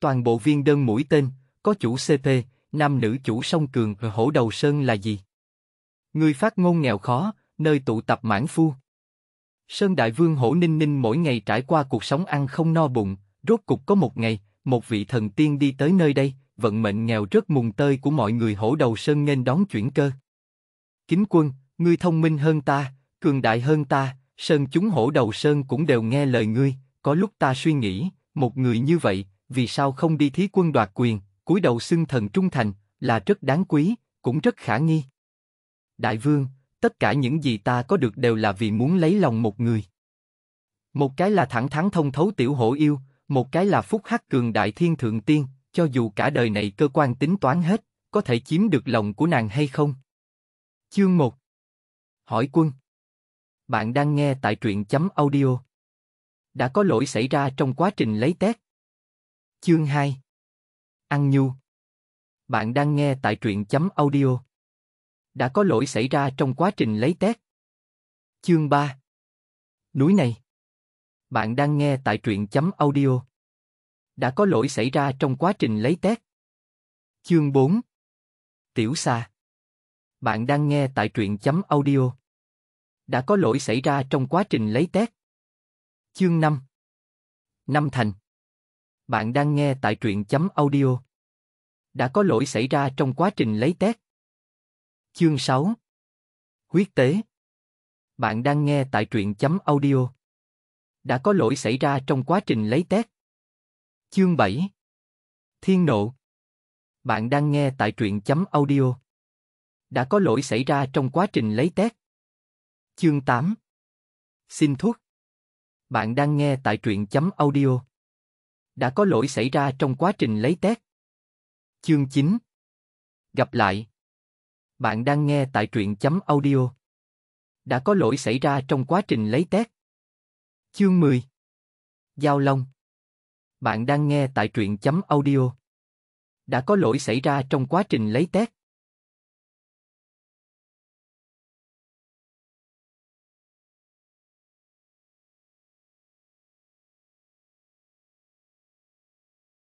Toàn bộ viên đơn mũi tên, có chủ CP, nam nữ chủ song cường ở hổ đầu sơn là gì? Người phát ngôn nghèo khó, nơi tụ tập mãn phu. Sơn Đại Vương Hổ Ninh Ninh mỗi ngày trải qua cuộc sống ăn không no bụng, rốt cục có một ngày, một vị thần tiên đi tới nơi đây, vận mệnh nghèo rất mùng tơi của mọi người Hổ Đầu Sơn nên đón chuyển cơ. Kính quân, ngươi thông minh hơn ta, cường đại hơn ta, Sơn chúng Hổ Đầu Sơn cũng đều nghe lời ngươi, có lúc ta suy nghĩ, một người như vậy, vì sao không đi thí quân đoạt quyền, cúi đầu xưng thần trung thành, là rất đáng quý, cũng rất khả nghi. Đại vương, tất cả những gì ta có được đều là vì muốn lấy lòng một người. Một cái là thẳng thắn thông thấu tiểu hổ yêu, một cái là phúc hắc cường đại thiên thượng tiên, cho dù cả đời này cơ quan tính toán hết, có thể chiếm được lòng của nàng hay không? Chương 1 Hỏi quân Bạn đang nghe tại truyện chấm audio. Đã có lỗi xảy ra trong quá trình lấy tét Chương 2 Ăn nhu Bạn đang nghe tại truyện chấm audio. Đã có lỗi xảy ra trong quá trình lấy test. Chương 3 Núi này Bạn đang nghe tại truyện chấm audio. Đã có lỗi xảy ra trong quá trình lấy test. Chương 4 Tiểu xa Bạn đang nghe tại truyện chấm audio. Đã có lỗi xảy ra trong quá trình lấy test. Chương 5 Năm thành bạn đang nghe tại truyện chấm audio. Đã có lỗi xảy ra trong quá trình lấy test. Chương 6 Huyết tế Bạn đang nghe tại truyện chấm audio. Đã có lỗi xảy ra trong quá trình lấy test. Chương 7 Thiên nộ Bạn đang nghe tại truyện chấm audio. Đã có lỗi xảy ra trong quá trình lấy test. Chương 8 Xin thuốc Bạn đang nghe tại truyện chấm audio đã có lỗi xảy ra trong quá trình lấy test. Chương 9 Gặp lại Bạn đang nghe tại truyện chấm audio. Đã có lỗi xảy ra trong quá trình lấy test. Chương 10 Giao Long Bạn đang nghe tại truyện chấm audio. Đã có lỗi xảy ra trong quá trình lấy test.